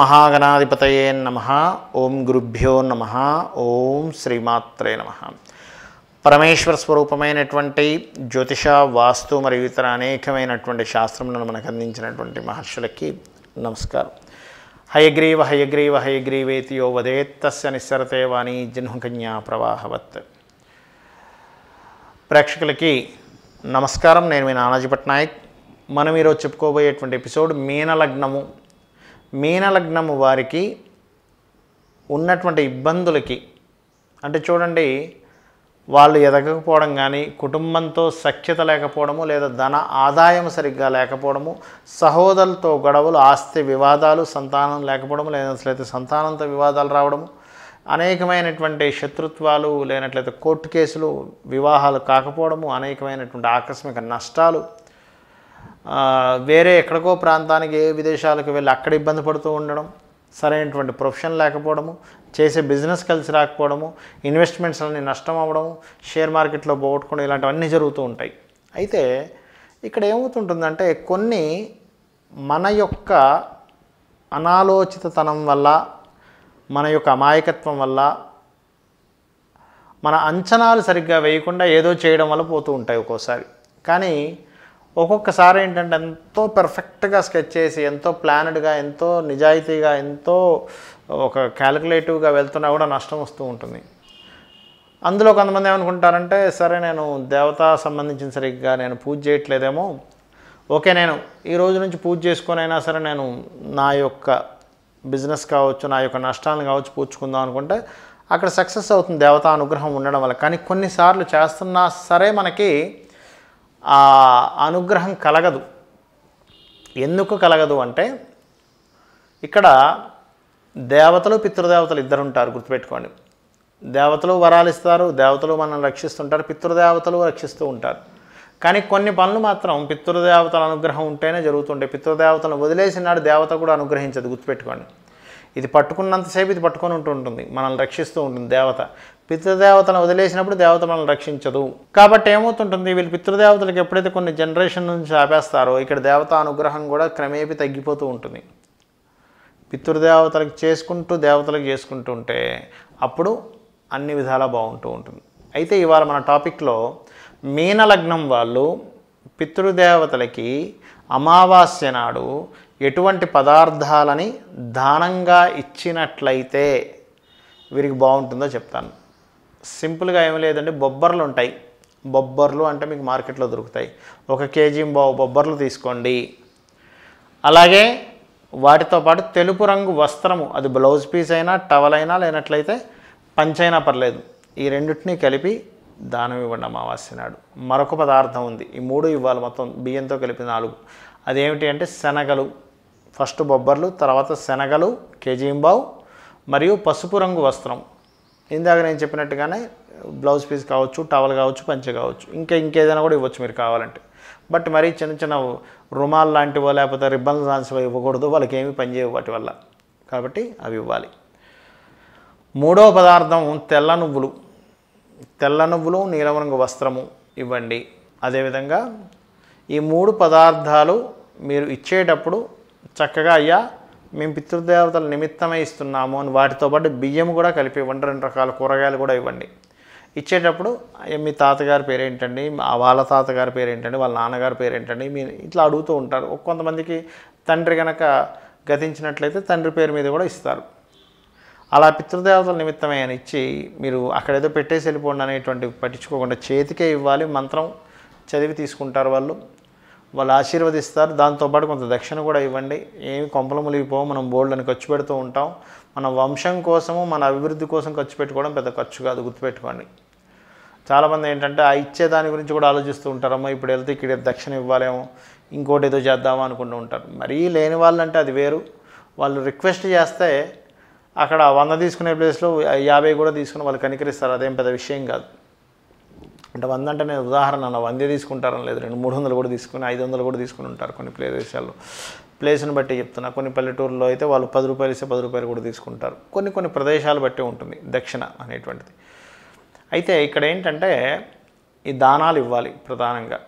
మహాగణాధిపతయే నమ ఓం గురుభ్యో నమ ఓం శ్రీమాత్రే నమ పరమేశ్వర స్వరూపమైనటువంటి జ్యోతిష వాస్తు మరియు ఇతర అనేకమైనటువంటి శాస్త్రములను మనకు అందించినటువంటి మహర్షులకి నమస్కారం హయగ్రీవ హయగ్రీవ యో వదేత్తస్య నిస్సరతే వాణి జన్మకన్యా ప్రవాహవత్ ప్రేక్షకులకి నమస్కారం నేను మీ నానాజీ పట్నాయక్ మనం ఈరోజు చెప్పుకోబోయేటువంటి ఎపిసోడ్ మీనలగ్నము మీనలగ్నము వారికి ఉన్నటువంటి ఇబ్బందులకి అంటే చూడండి వాళ్ళు ఎదగకపోవడం కానీ కుటుంబంతో సఖ్యత లేకపోవడము లేదా ధన ఆదాయం సరిగ్గా లేకపోవడము సహోదరులతో గొడవలు ఆస్తి వివాదాలు సంతానం లేకపోవడము లేనట్లయితే సంతానంతో వివాదాలు రావడము అనేకమైనటువంటి శత్రుత్వాలు లేనట్లయితే కోర్టు కేసులు వివాహాలు కాకపోవడము అనేకమైనటువంటి ఆకస్మిక నష్టాలు వేరే ఎక్కడికో ప్రాంతానికి ఏ విదేశాలకు వెళ్ళి అక్కడ ఇబ్బంది పడుతూ ఉండడం సరైనటువంటి ప్రొఫెషన్ లేకపోవడము చేసే బిజినెస్ కలిసి రాకపోవడము ఇన్వెస్ట్మెంట్స్ అన్నీ నష్టం అవ్వడము షేర్ మార్కెట్లో పోగొట్టుకోవడం ఇలాంటివన్నీ జరుగుతూ ఉంటాయి అయితే ఇక్కడ ఏమవుతుంటుందంటే కొన్ని మన యొక్క అనాలోచితతనం వల్ల మన యొక్క అమాయకత్వం వల్ల మన అంచనాలు సరిగ్గా వేయకుండా ఏదో చేయడం వల్ల పోతూ ఉంటాయి ఒక్కోసారి కానీ ఒక్కొక్కసారి ఏంటంటే ఎంతో పర్ఫెక్ట్గా స్కెచ్ చేసి ఎంతో ప్లానెడ్గా ఎంతో నిజాయితీగా ఎంతో ఒక క్యాలిక్యులేటివ్గా వెళ్తున్నా కూడా నష్టం వస్తూ ఉంటుంది అందులో కొంతమంది ఏమనుకుంటారంటే సరే నేను దేవతా సంబంధించిన సరిగ్గా నేను పూజ చేయట్లేదేమో ఓకే నేను ఈ రోజు నుంచి పూజ చేసుకునైనా సరే నేను నా యొక్క బిజినెస్ కావచ్చు నా యొక్క నష్టాలను కావచ్చు పూడ్చుకుందాం అనుకుంటే అక్కడ సక్సెస్ అవుతుంది దేవతా అనుగ్రహం ఉండడం వల్ల కానీ కొన్నిసార్లు చేస్తున్నా సరే మనకి ఆ అనుగ్రహం కలగదు ఎందుకు కలగదు అంటే ఇక్కడ దేవతలు పితృదేవతలు ఇద్దరు ఉంటారు గుర్తుపెట్టుకోండి దేవతలు వరాలు ఇస్తారు దేవతలు మనల్ని రక్షిస్తుంటారు పితృదేవతలు రక్షిస్తూ ఉంటారు కానీ కొన్ని పనులు మాత్రం పితృదేవతల అనుగ్రహం ఉంటేనే జరుగుతుంటాయి పితృదేవతలను వదిలేసినాడు దేవత కూడా అనుగ్రహించదు గుర్తుపెట్టుకోండి ఇది పట్టుకున్నంతసేపు ఇది పట్టుకొని ఉంటుంటుంది మనల్ని రక్షిస్తూ ఉంటుంది దేవత పితృదేవతలను వదిలేసినప్పుడు దేవత మనల్ని రక్షించదు కాబట్టి ఏమవుతుంటుంది వీళ్ళు పితృదేవతలకు ఎప్పుడైతే కొన్ని జనరేషన్ నుంచి ఆపేస్తారో ఇక్కడ దేవత అనుగ్రహం కూడా క్రమేపీ తగ్గిపోతూ ఉంటుంది పితృదేవతలకు చేసుకుంటూ దేవతలకు చేసుకుంటూ ఉంటే అప్పుడు అన్ని విధాలా బాగుంటూ ఉంటుంది అయితే ఇవాళ మన టాపిక్లో మీన లగ్నం వాళ్ళు పితృదేవతలకి అమావాస్య నాడు ఎటువంటి పదార్థాలని దానంగా ఇచ్చినట్లయితే వీరికి బాగుంటుందో చెప్తాను సింపుల్గా ఏమీ లేదండి బొబ్బర్లు ఉంటాయి బొబ్బర్లు అంటే మీకు మార్కెట్లో దొరుకుతాయి ఒక కేజీ బొబ్బర్లు తీసుకోండి అలాగే వాటితో పాటు తెలుపు రంగు వస్త్రము అది బ్లౌజ్ పీస్ అయినా టవల్ అయినా లేనట్లయితే పంచైనా పర్లేదు ఈ రెండింటినీ కలిపి దానం ఇవ్వండి అమావాస్య నాడు మరొక పదార్థం ఉంది ఈ మూడు ఇవ్వాలి మొత్తం బియ్యంతో కలిపి నాలుగు అదేమిటి అంటే శనగలు ఫస్ట్ బొబ్బర్లు తర్వాత శనగలు కేజీంబావు మరియు పసుపు రంగు వస్త్రం ఇందాక నేను చెప్పినట్టుగానే బ్లౌజ్ పీస్ కావచ్చు టవల్ కావచ్చు పంచె కావచ్చు ఇంకా ఇంకేదైనా కూడా ఇవ్వచ్చు మీరు కావాలంటే బట్ మరి చిన్న చిన్న రుమాల్ లాంటివో లేకపోతే రిబ్బన్ లాంటివో ఇవ్వకూడదు వాళ్ళకి ఏమి పని చేయవు వాటి వల్ల కాబట్టి అవి ఇవ్వాలి మూడవ పదార్థం తెల్ల నువ్వులు తెల్ల నువ్వులు నీలం రంగు వస్త్రము ఇవ్వండి అదేవిధంగా ఈ మూడు పదార్థాలు మీరు ఇచ్చేటప్పుడు చక్కగా అయ్యా మేము పితృదేవతల నిమిత్తమే ఇస్తున్నాము అని వాటితో పాటు బియ్యం కూడా కలిపి ఇవ్వండి రెండు రకాల కూరగాయలు కూడా ఇవ్వండి ఇచ్చేటప్పుడు మీ తాతగారి పేరేంటండి వాళ్ళ తాతగారి పేరేంటండి వాళ్ళ నాన్నగారి పేరేంటండి మీ ఇట్లా అడుగుతూ ఉంటారు కొంతమందికి తండ్రి కనుక గతించినట్లయితే తండ్రి పేరు మీద కూడా ఇస్తారు అలా పితృదేవతల నిమిత్తమే అని ఇచ్చి మీరు అక్కడేదో పెట్టేసి వెళ్ళిపోండి అనేటువంటి పట్టించుకోకుండా చేతికే ఇవ్వాలి మంత్రం చదివి తీసుకుంటారు వాళ్ళు వాళ్ళు ఆశీర్వదిస్తారు దాంతోపాటు కొంత దక్షిణ కూడా ఇవ్వండి ఏమి కొంపలు ములిగిపోవు మనం బోర్డులను ఖర్చు పెడుతూ ఉంటాం మన వంశం కోసము మన అభివృద్ధి కోసం ఖర్చు పెట్టుకోవడం పెద్ద ఖర్చు కాదు గుర్తుపెట్టుకోండి చాలామంది ఏంటంటే ఆ ఇచ్చే దాని గురించి కూడా ఆలోచిస్తూ ఉంటారమ్మా ఇప్పుడు వెళ్తే ఇక్కడ దక్షిణ ఇవ్వాలేమో ఇంకోటి ఏదో చేద్దామా అనుకుంటూ ఉంటారు మరీ లేని వాళ్ళంటే అది వేరు వాళ్ళు రిక్వెస్ట్ చేస్తే అక్కడ వంద తీసుకునే ప్లేస్లో యాభై కూడా తీసుకుని వాళ్ళు కనికరిస్తారు అదేం పెద్ద విషయం కాదు అంటే వంద అంటే నేను ఉదాహరణ అన్న వందే తీసుకుంటారని లేదు రెండు మూడు వందలు కూడా తీసుకుని ఐదు వందలు కూడా తీసుకుని ఉంటారు కొన్ని ప్రదేశాల్లో ప్లేస్ని బట్టి చెప్తున్నా కొన్ని పల్లెటూరులో అయితే వాళ్ళు పది రూపాయలు ఇస్తే పది రూపాయలు కూడా తీసుకుంటారు కొన్ని కొన్ని ప్రదేశాలు బట్టి ఉంటుంది దక్షిణ అనేటువంటిది అయితే ఇక్కడ ఏంటంటే ఈ దానాలు ఇవ్వాలి ప్రధానంగా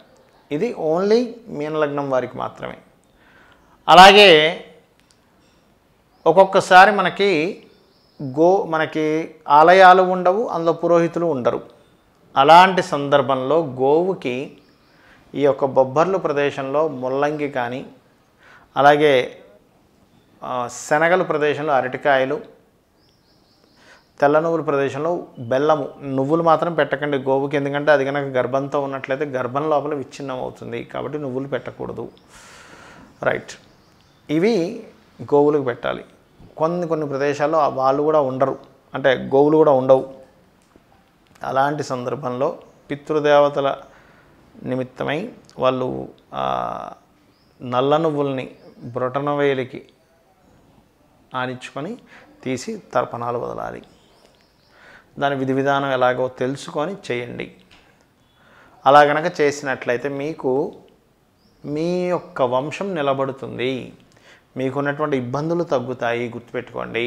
ఇది ఓన్లీ మీనలగ్నం వారికి మాత్రమే అలాగే ఒక్కొక్కసారి మనకి గో మనకి ఆలయాలు ఉండవు అందులో పురోహితులు ఉండరు అలాంటి సందర్భంలో గోవుకి ఈ యొక్క బొబ్బర్లు ప్రదేశంలో ముల్లంగి కానీ అలాగే శనగలు ప్రదేశంలో అరటికాయలు తెల్ల నువ్వుల ప్రదేశంలో బెల్లము నువ్వులు మాత్రం పెట్టకండి గోవుకి ఎందుకంటే అది కనుక గర్భంతో ఉన్నట్లయితే గర్భం లోపల విచ్ఛిన్నం అవుతుంది కాబట్టి నువ్వులు పెట్టకూడదు రైట్ ఇవి గోవులకు పెట్టాలి కొన్ని కొన్ని ప్రదేశాల్లో వాళ్ళు కూడా ఉండరు అంటే గోవులు కూడా ఉండవు అలాంటి సందర్భంలో పితృదేవతల నిమిత్తమై వాళ్ళు నల్ల నువ్వుల్ని బ్రొటనవేలికి ఆనిచ్చుకొని తీసి తర్పణాలు వదలాలి దాని విధి విధానం ఎలాగో తెలుసుకొని చేయండి అలా గనక చేసినట్లయితే మీకు మీ యొక్క వంశం నిలబడుతుంది మీకున్నటువంటి ఇబ్బందులు తగ్గుతాయి గుర్తుపెట్టుకోండి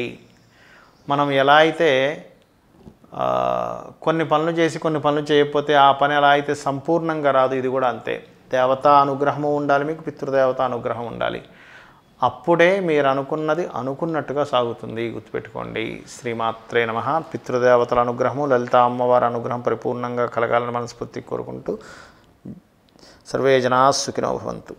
మనం ఎలా అయితే కొన్ని పనులు చేసి కొన్ని పనులు చేయకపోతే ఆ పని ఎలా అయితే సంపూర్ణంగా రాదు ఇది కూడా అంతే దేవత అనుగ్రహము ఉండాలి మీకు పితృదేవత అనుగ్రహం ఉండాలి అప్పుడే మీరు అనుకున్నది అనుకున్నట్టుగా సాగుతుంది గుర్తుపెట్టుకోండి శ్రీమాత్రే నమ పితృదేవతల అనుగ్రహము లలిత అమ్మవారి అనుగ్రహం పరిపూర్ణంగా కలగాలని మనస్ఫూర్తి కోరుకుంటూ సర్వే జనా సుఖినో భవంతు